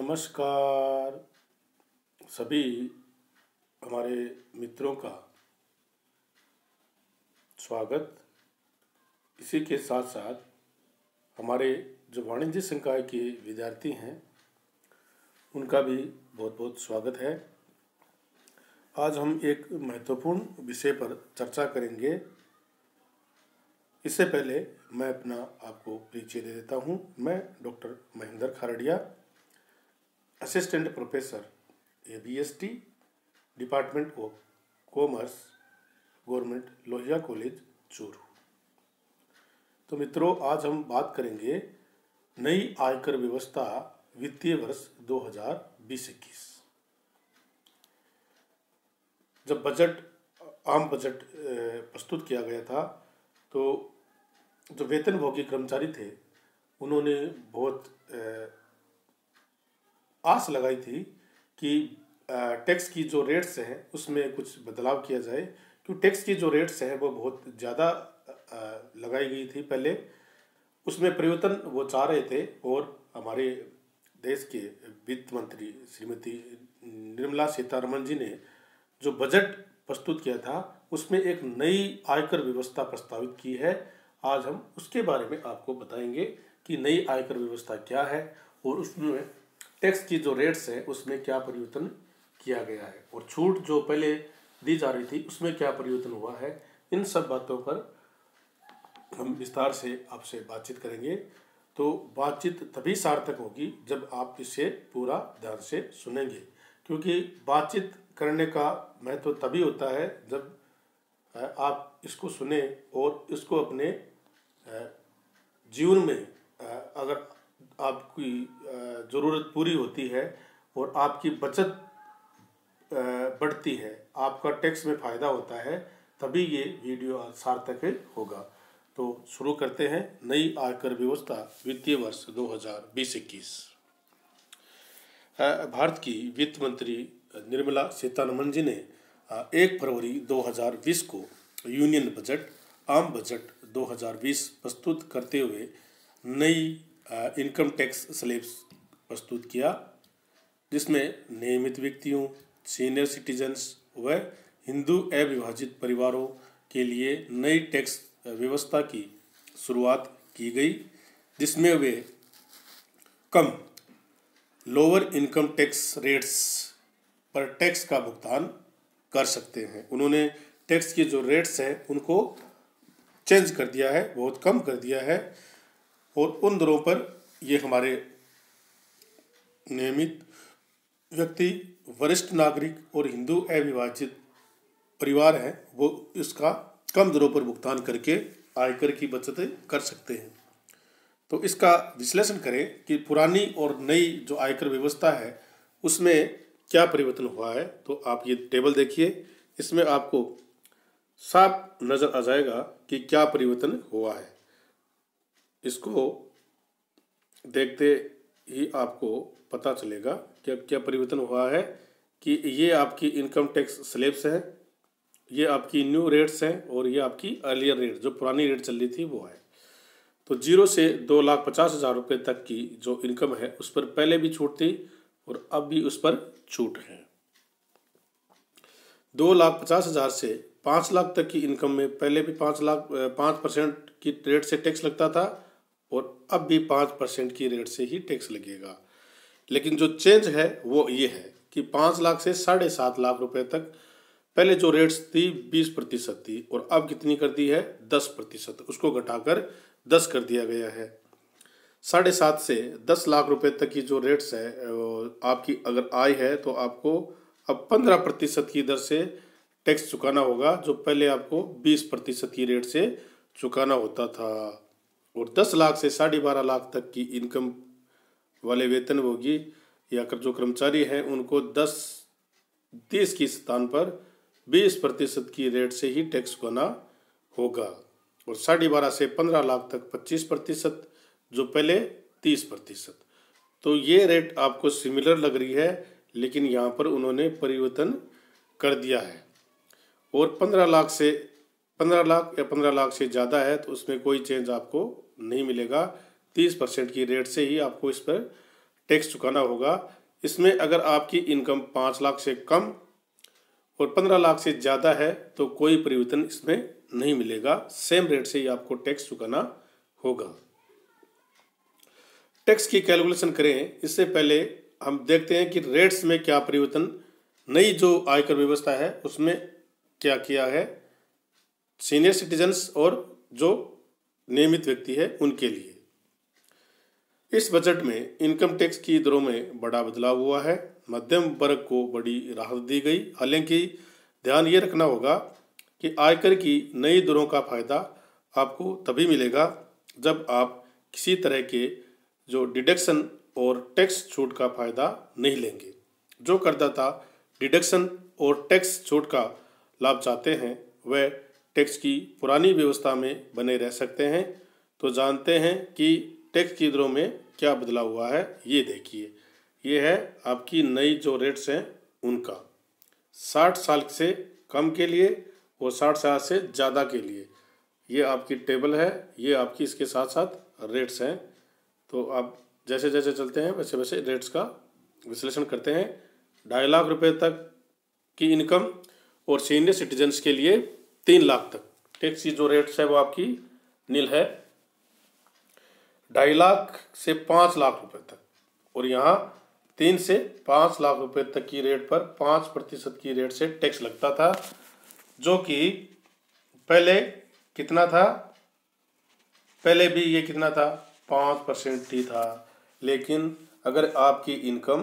नमस्कार सभी हमारे मित्रों का स्वागत इसी के साथ साथ हमारे जो वाणिज्य संकाय के विद्यार्थी हैं उनका भी बहुत बहुत स्वागत है आज हम एक महत्वपूर्ण विषय पर चर्चा करेंगे इससे पहले मैं अपना आपको परिचय दे देता हूँ मैं doctor Mahendra Khardia assistant professor A B S T department of commerce government Lohia college Churu तो मित्रों आज हम बात करेंगे नई आयकर व्यवस्था वित्तीय वर्ष 2020-21 जब बजट आम बजट प्रस्तुत किया गया था तो जो वेतनभोगी कर्मचारी थे उन्होंने बहुत आस लगाई थी कि टैक्स की जो रेट्स हैं उसमें कुछ बदलाव किया जाए क्योंकि टैक्स की जो रेट्स हैं वो बहुत ज़्यादा लगाई गई थी पहले उसमें परिवर्तन वो चाह रहे थे और हमारे देश के वित्त मंत्री श्रीमती निर्मला सीतारमन जी ने जो बजट प्रस्तुत किया था उसमें एक नई आयकर व्यवस्था प्रस्तावित की है आज हम उसके बारे में आपको बताएंगे कि नई आयकर व्यवस्था क्या है और उसमें टैक्स की जो रेट्स है उसमें क्या परिवर्तन किया गया है और छूट जो पहले दी जा रही थी उसमें क्या परिवर्तन हुआ है इन सब बातों पर हम विस्तार से आपसे बातचीत करेंगे तो बातचीत तभी सार्थक होगी जब आप इसे पूरा ध्यान से सुनेंगे क्योंकि बातचीत करने का महत्व तो तभी होता है जब आप इसको सुने और इसको अपने जीवन में अगर आपकी ज़रूरत पूरी होती है और आपकी बचत बढ़ती है आपका टैक्स में फ़ायदा होता है तभी ये वीडियो सार्थक होगा तो शुरू करते हैं नई आयकर व्यवस्था वित्तीय वर्ष 2020 हज़ार भारत की वित्त मंत्री निर्मला सीतारमन जी ने एक फरवरी 2020 को यूनियन बजट आम बजट 2020 प्रस्तुत करते हुए नई इनकम टैक्स स्लिप्स प्रस्तुत किया जिसमें नियमित व्यक्तियों सीनियर सिटीजन्स व हिंदू अविभाजित परिवारों के लिए नई टैक्स व्यवस्था की शुरुआत की गई जिसमें वे कम लोअर इनकम टैक्स रेट्स पर टैक्स का भुगतान कर सकते हैं उन्होंने टैक्स के जो रेट्स हैं उनको चेंज कर दिया है बहुत कम कर दिया है और उन दरों पर ये हमारे नियमित व्यक्ति वरिष्ठ नागरिक और हिंदू अविभाजित परिवार हैं वो इसका कम दरों पर भुगतान करके आयकर की बचतें कर सकते हैं तो इसका विश्लेषण करें कि पुरानी और नई जो आयकर व्यवस्था है उसमें क्या परिवर्तन हुआ है तो आप ये टेबल देखिए इसमें आपको साफ नज़र आ जाएगा कि क्या परिवर्तन हुआ है इसको देखते ही आपको पता चलेगा कि अब क्या परिवर्तन हुआ है कि ये आपकी इनकम टैक्स स्लेब्स हैं ये आपकी न्यू रेट्स हैं और ये आपकी अर्लियर रेट जो पुरानी रेट चल रही थी वो है तो जीरो से दो लाख पचास हज़ार रुपये तक की जो इनकम है उस पर पहले भी छूट थी और अब भी उस पर छूट है दो लाख पचास हज़ार से पाँच लाख तक की इनकम में पहले भी पाँच लाख पाँच परसेंट की रेट से टैक्स लगता था और अब भी पाँच परसेंट की रेट से ही टैक्स लगेगा लेकिन जो चेंज है वो ये है कि पाँच लाख से साढ़े सात लाख रुपए तक पहले जो रेट्स थी बीस प्रतिशत थी और अब कितनी कर दी है दस प्रतिशत उसको घटाकर दस कर दिया गया है साढ़े सात से दस लाख रुपए तक की जो रेट्स है आपकी अगर आय है तो आपको अब पंद्रह प्रतिशत की दर से टैक्स चुकाना होगा जो पहले आपको बीस प्रतिशत की रेट से चुकाना होता था और दस लाख से साढ़े बारह लाख तक की इनकम वाले वेतन भोगी या जो कर्मचारी हैं उनको दस देश की स्थान पर बीस प्रतिशत की रेट से ही टैक्स होना होगा और साढ़े बारह से पंद्रह लाख तक पच्चीस प्रतिशत जो पहले तीस प्रतिशत तो ये रेट आपको सिमिलर लग रही है लेकिन यहाँ पर उन्होंने परिवर्तन कर दिया है और पंद्रह लाख से पंद्रह लाख या पंद्रह लाख से ज़्यादा है तो उसमें कोई चेंज आपको नहीं मिलेगा तीस परसेंट की रेट से ही आपको इस पर टैक्स चुकाना होगा इसमें अगर आपकी इनकम पाँच लाख से कम और पंद्रह लाख से ज़्यादा है तो कोई परिवर्तन इसमें नहीं मिलेगा सेम रेट से ही आपको टैक्स चुकाना होगा टैक्स की कैलकुलेशन करें इससे पहले हम देखते हैं कि रेट्स में क्या परिवर्तन नई जो आयकर व्यवस्था है उसमें क्या किया है सीनियर सिटीजन्स और जो नियमित व्यक्ति है उनके लिए इस बजट में इनकम टैक्स की दरों में बड़ा बदलाव हुआ है मध्यम वर्ग को बड़ी राहत दी गई हालांकि ध्यान ये रखना होगा कि आयकर की नई दरों का फायदा आपको तभी मिलेगा जब आप किसी तरह के जो डिडक्शन और टैक्स छूट का फायदा नहीं लेंगे जो करदाता डिडक्शन और टैक्स छूट का लाभ चाहते हैं वह टैक्स की पुरानी व्यवस्था में बने रह सकते हैं तो जानते हैं कि टैक्स की दरों में क्या बदलाव हुआ है ये देखिए ये है आपकी नई जो रेट्स हैं उनका साठ साल से कम के लिए और साठ साल से ज़्यादा के लिए ये आपकी टेबल है ये आपकी इसके साथ साथ रेट्स हैं तो आप जैसे जैसे चलते हैं वैसे वैसे रेट्स का विश्लेषण करते हैं ढाई लाख रुपये तक की इनकम और सीनियर सिटीजन्स के लिए तीन लाख तक टैक्स की जो रेट्स है वो आपकी नील है ढाई लाख से पाँच लाख रुपए तक और यहाँ तीन से पाँच लाख रुपए तक की रेट पर पाँच प्रतिशत की रेट से टैक्स लगता था जो कि पहले कितना था पहले भी ये कितना था पाँच परसेंट ही था लेकिन अगर आपकी इनकम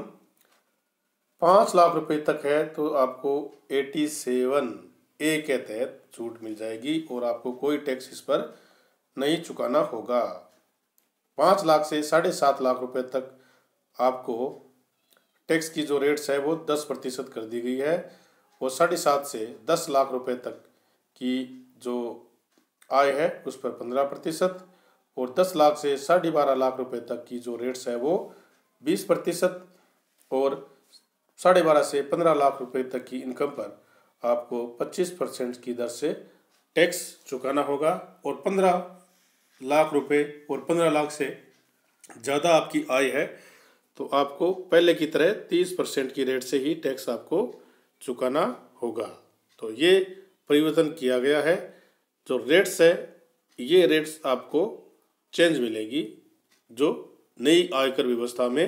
पाँच लाख रुपए तक है तो आपको एटी सेवन ए के तहत छूट मिल जाएगी और आपको कोई टैक्स इस पर नहीं चुकाना होगा पाँच लाख से साढ़े सात लाख रुपए तक आपको टैक्स की जो रेट्स है वो दस प्रतिशत कर दी गई है और साढ़े सात से दस लाख रुपए तक की जो आय है उस पर पंद्रह प्रतिशत और दस लाख से साढ़े बारह लाख रुपए तक की जो रेट्स है वो बीस प्रतिशत और साढ़े बारह से पंद्रह लाख रुपए तक की इनकम पर आपको 25 परसेंट की दर से टैक्स चुकाना होगा और 15 लाख रुपए और 15 लाख से ज़्यादा आपकी आय है तो आपको पहले की तरह 30 परसेंट की रेट से ही टैक्स आपको चुकाना होगा तो ये परिवर्तन किया गया है जो रेट्स है ये रेट्स आपको चेंज मिलेगी जो नई आयकर व्यवस्था में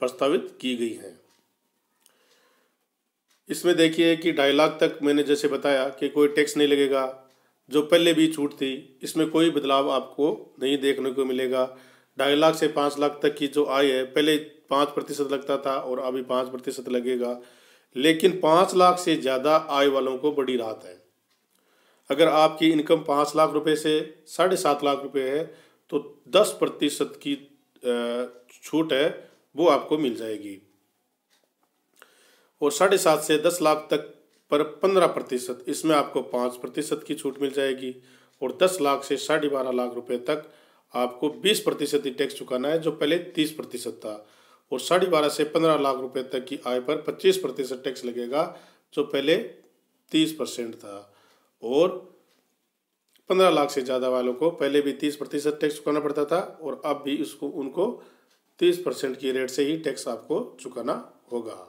प्रस्तावित की गई हैं इसमें देखिए कि ढाई लाख तक मैंने जैसे बताया कि कोई टैक्स नहीं लगेगा जो पहले भी छूट थी इसमें कोई बदलाव आपको नहीं देखने को मिलेगा ढाई लाख से पाँच लाख तक की जो आय है पहले पाँच प्रतिशत लगता था और अभी पाँच प्रतिशत लगेगा लेकिन पाँच लाख से ज़्यादा आय वालों को बड़ी राहत है अगर आपकी इनकम पाँच लाख रुपए से साढ़े सात लाख रुपए है तो दस प्रतिशत की छूट है वो आपको मिल जाएगी और साढ़े सात से दस लाख तक पर पंद्रह प्रतिशत इसमें आपको पाँच प्रतिशत की छूट मिल जाएगी और दस लाख से साढ़े बारह लाख रुपए तक आपको बीस प्रतिशत ही टैक्स चुकाना है जो पहले तीस प्रतिशत था और साढ़े बारह से पंद्रह लाख रुपए तक की आय पर पच्चीस प्रतिशत टैक्स लगेगा जो पहले तीस परसेंट था और पंद्रह लाख से ज़्यादा वालों को पहले भी तीस प्रतिशत टैक्स चुकाना पड़ता था और अब भी इसको उनको तीस परसेंट की रेट से ही टैक्स आपको चुकाना होगा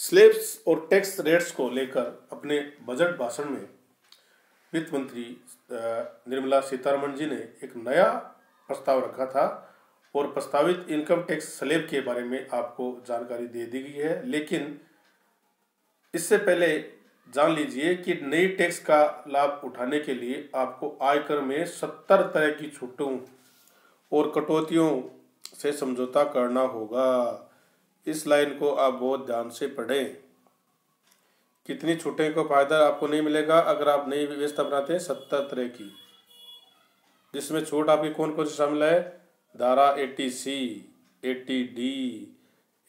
स्लेब्स और टैक्स रेट्स को लेकर अपने बजट भाषण में वित्त मंत्री निर्मला सीतारमण जी ने एक नया प्रस्ताव रखा था और प्रस्तावित इनकम टैक्स स्लेब के बारे में आपको जानकारी दे दी गई है लेकिन इससे पहले जान लीजिए कि नई टैक्स का लाभ उठाने के लिए आपको आयकर में सत्तर तरह की छूटों और कटौतियों से समझौता करना होगा इस लाइन को आप बहुत ध्यान से पढ़ें कितनी छूटें को फायदा आपको नहीं मिलेगा अगर आप नई व्यवस्था बनाते हैं सत्तर तरह की जिसमें छूट आपकी कौन कौन सी शामिल है धारा eighty C eighty D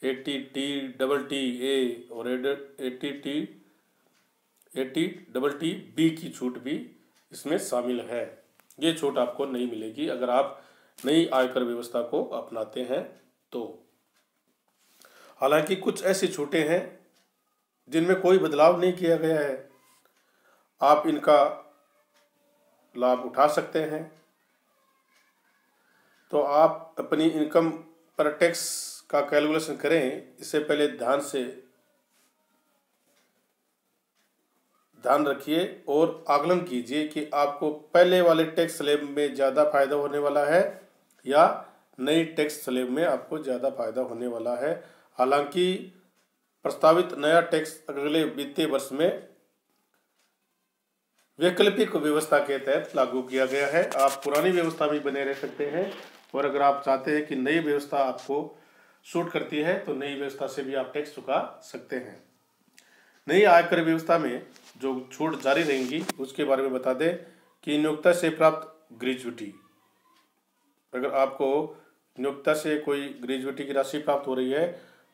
eighty T double T A और eighty T eighty double T B की छूट भी इसमें शामिल है ये छूट आपको नहीं मिलेगी अगर आप नई आयकर व्यवस्था को अपनाते हैं तो हालांकि कुछ ऐसे छूटे हैं जिनमें कोई बदलाव नहीं किया गया है आप इनका लाभ उठा सकते हैं तो आप अपनी इनकम पर टैक्स का कैलकुलेशन करें इससे पहले ध्यान से ध्यान रखिए और आकलन कीजिए कि आपको पहले वाले टैक्स स्लेब में ज़्यादा फायदा होने वाला है या नई टैक्स स्लेब में आपको ज़्यादा फायदा होने वाला है हालांकि प्रस्तावित नया टैक्स अगले वित्तीय वर्ष में वैकल्पिक व्यवस्था के तहत लागू किया गया है आप पुरानी व्यवस्था भी बने रह सकते हैं और अगर आप चाहते हैं कि नई व्यवस्था आपको सूट करती है तो नई व्यवस्था से भी आप टैक्स चुका सकते हैं नई आयकर व्यवस्था में जो छूट जारी रहेंगी उसके बारे में बता दें कि नियोक्ता से प्राप्त ग्रेजुटी अगर आपको नियोक्ता से कोई ग्रेजुटी की राशि प्राप्त हो रही है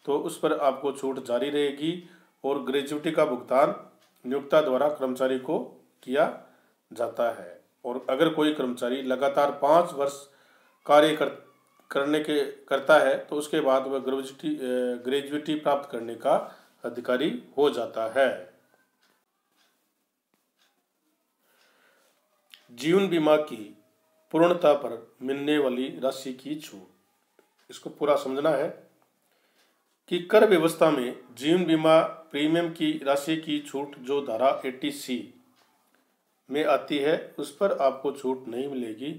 तो उस पर आपको छूट जारी रहेगी और ग्रेजुटी का भुगतान नियोक्ता द्वारा कर्मचारी को किया जाता है और अगर कोई कर्मचारी लगातार पाँच वर्ष कार्य कर करने के करता है तो उसके बाद वह ग्रेजुटी ग्रेजुटी प्राप्त करने का अधिकारी हो जाता है जीवन बीमा की पूर्णता पर मिलने वाली राशि की छूट इसको पूरा समझना है कि कर व्यवस्था में जीवन बीमा प्रीमियम की राशि की छूट जो धारा 80 सी में आती है उस पर आपको छूट नहीं मिलेगी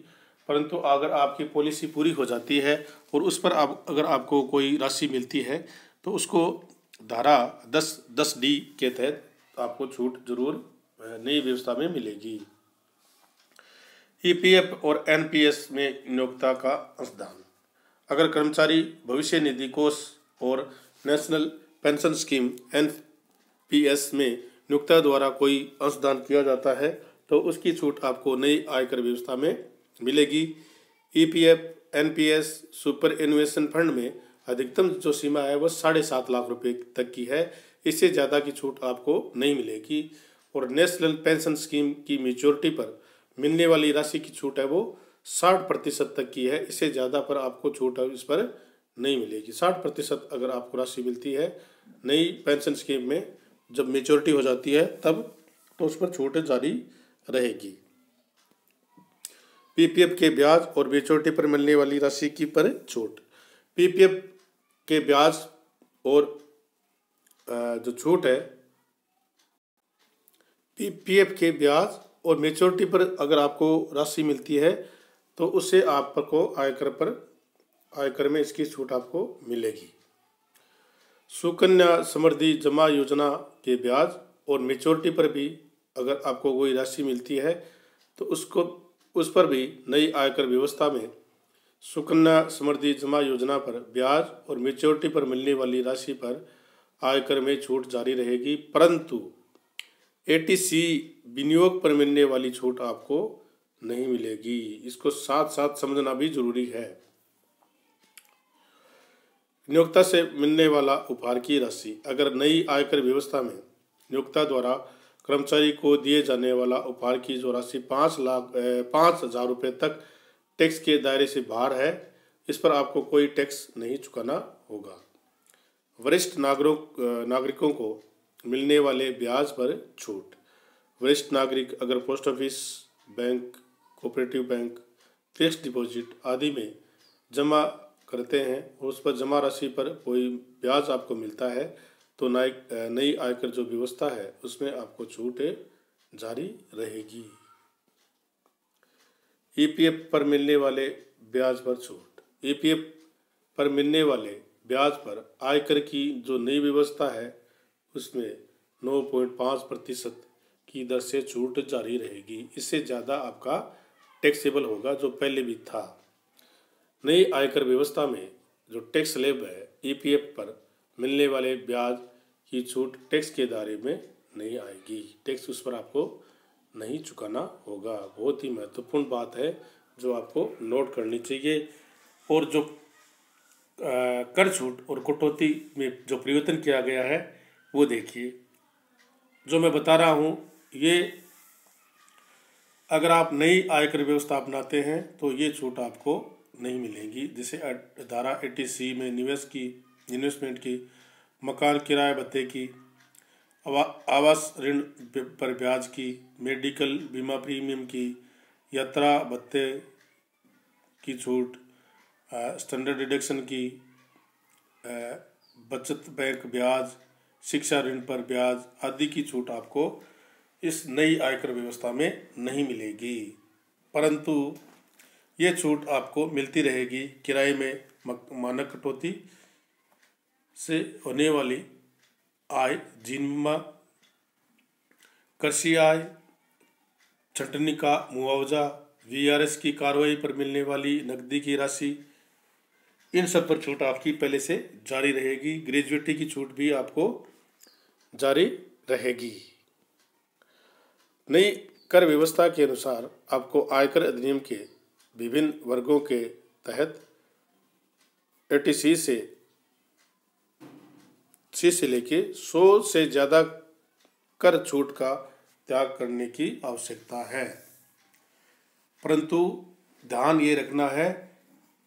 परंतु अगर आपकी पॉलिसी पूरी हो जाती है और उस पर आप अगर आपको कोई राशि मिलती है तो उसको धारा दस दस डी के तहत आपको छूट जरूर नई व्यवस्था में मिलेगी ईपीएफ e और एनपीएस में नियोक्ता का अंशदान अगर कर्मचारी भविष्य निधि कोष और national pension scheme N P S में नियोक्ता द्वारा कोई अंशदान किया जाता है तो उसकी छूट आपको नई आयकर व्यवस्था में मिलेगी EPF NPS superannuation fund में अधिकतम जो सीमा है वह साढ़े सात लाख रुपए तक की है इससे ज़्यादा की छूट आपको नहीं मिलेगी और नेशनल पेंशन स्कीम की मेच्योरिटी पर मिलने वाली राशि की छूट है वो साठ प्रतिशत तक की है इससे ज़्यादा पर आपको छूट इस पर नहीं मिलेगी साठ प्रतिशत अगर आपको राशि मिलती है नई पेंशन स्कीम में जब मेच्योरिटी हो जाती है तब तो उस पर छूट जारी रहेगी पीपीएफ के ब्याज और मेच्योरिटी पर मिलने वाली राशि की पर छूट पीपीएफ के ब्याज और जो छूट है पीपीएफ के ब्याज और मेच्योरिटी पर अगर आपको राशि मिलती है तो उससे आपको आयकर पर आयकर में इसकी छूट आपको मिलेगी सुकन्या समृद्धि जमा योजना के ब्याज और मेचोरिटी पर भी अगर आपको कोई राशि मिलती है तो उसको उस पर भी नई आयकर व्यवस्था में सुकन्या समृद्धि जमा योजना पर ब्याज और मेच्योरिटी पर मिलने वाली राशि पर आयकर में छूट जारी रहेगी परंतु एटीसी विनियोग पर मिलने वाली छूट आपको नहीं मिलेगी इसको साथ साथ समझना भी जरूरी है नियोक्ता से मिलने वाला उपहार की राशि अगर नई आयकर व्यवस्था में नियोक्ता द्वारा कर्मचारी को दिए जाने वाला उपहार की जो राशि पाँच लाख पाँच हजार रुपये तक टैक्स के दायरे से बाहर है इस पर आपको कोई टैक्स नहीं चुकाना होगा वरिष्ठ नागरिक नागरिकों को मिलने वाले ब्याज पर छूट वरिष्ठ नागरिक अगर post office bank cooperative bank fix deposit आदि में जमा करते हैं और उस पर जमा राशि पर कोई ब्याज आपको मिलता है तो नई नई आयकर जो व्यवस्था है उसमें आपको छूट जारी रहेगी ईपीएफ e पर मिलने वाले ब्याज पर छूट ईपीएफ e पर मिलने वाले ब्याज पर आयकर की जो नई व्यवस्था है उसमें 9.5 प्रतिशत की दर से छूट जारी रहेगी इससे ज़्यादा आपका टैक्सेबल होगा जो पहले भी था नई आयकर व्यवस्था में जो टैक्स लेब है ईपीएफ e पर मिलने वाले ब्याज की छूट टैक्स के दायरे में नहीं आएगी टैक्स उस पर आपको नहीं चुकाना होगा बहुत ही महत्वपूर्ण बात है जो आपको नोट करनी चाहिए और जो कर छूट और कटौती में जो परिवर्तन किया गया है वो देखिए जो मैं बता रहा हूँ ये अगर आप नई आयकर व्यवस्था अपनाते हैं तो ये छूट आपको नहीं मिलेगी जैसे धारा एटी सी में निवेश की इन्वेस्टमेंट की मकान किराए भत्ते की आवास ऋण पर ब्याज की मेडिकल बीमा प्रीमियम की यात्रा भत्ते की छूट स्टैंडर्ड डिडक्शन की बचत बैंक ब्याज शिक्षा ऋण पर ब्याज आदि की छूट आपको इस नई आयकर व्यवस्था में नहीं मिलेगी परंतु ये छूट आपको मिलती रहेगी किराए में मानक कटौती से होने वाली आय जिनमा कृषि आय छटनी का मुआवजा वीआरएस की कार्रवाई पर मिलने वाली नकदी की राशि इन सब पर छूट आपकी पहले से जारी रहेगी ग्रेजुएटी की छूट भी आपको जारी रहेगी नई कर व्यवस्था के अनुसार आपको आयकर अधिनियम के विभिन्न वर्गों के तहत ए से सी से लेके सौ से ज़्यादा कर छूट का त्याग करने की आवश्यकता है परंतु ध्यान ये रखना है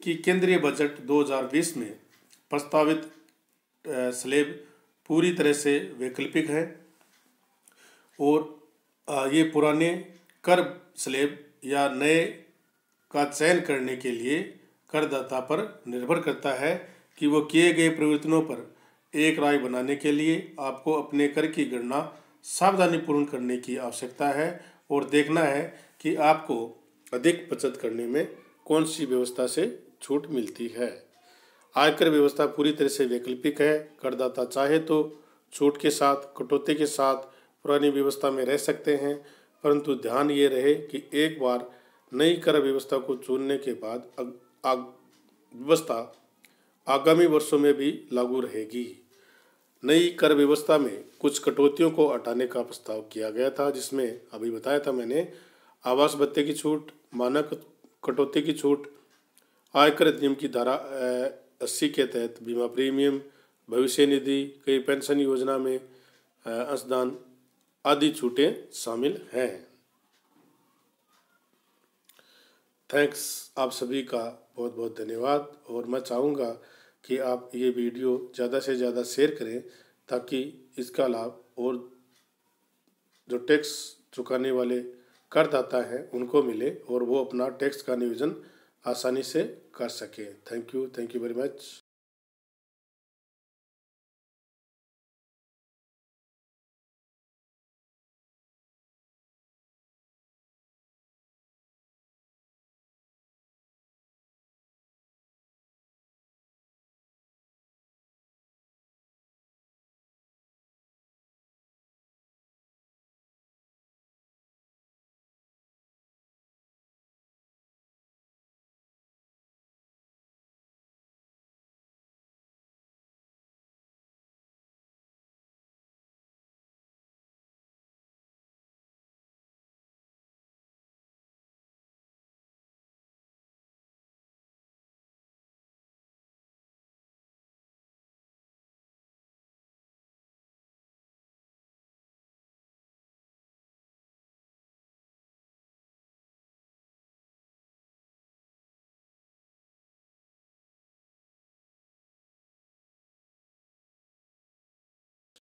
कि केंद्रीय बजट 2020 में प्रस्तावित स्लेब पूरी तरह से वैकल्पिक है और ये पुराने कर स्लेब या नए का चयन करने के लिए करदाता पर निर्भर करता है कि वो किए गए परिवर्तनों पर एक राय बनाने के लिए आपको अपने कर की गणना सावधानीपूर्ण करने की आवश्यकता है और देखना है कि आपको अधिक बचत करने में कौन सी व्यवस्था से छूट मिलती है आयकर व्यवस्था पूरी तरह से वैकल्पिक है करदाता चाहे तो छूट के साथ कटौती के साथ पुरानी व्यवस्था में रह सकते हैं परंतु ध्यान ये रहे कि एक बार नई कर व्यवस्था को चुनने के बाद व्यवस्था आगामी वर्षों में भी लागू रहेगी नई कर व्यवस्था में कुछ कटौतियों को हटाने का प्रस्ताव किया गया था जिसमें अभी बताया था मैंने आवास भत्ते की छूट मानक कटौती की छूट आयकर अधिनियम की धारा अस्सी के तहत बीमा प्रीमियम भविष्य निधि कई पेंशन योजना में अंशदान आदि छूटें शामिल हैं थैंक्स आप सभी का बहुत बहुत धन्यवाद और मैं चाहूँगा कि आप ये वीडियो ज़्यादा से ज़्यादा शेयर करें ताकि इसका लाभ और जो टैक्स चुकाने वाले करदाता हैं उनको मिले और वो अपना टैक्स का नियोजन आसानी से कर सकें thank you thank you very much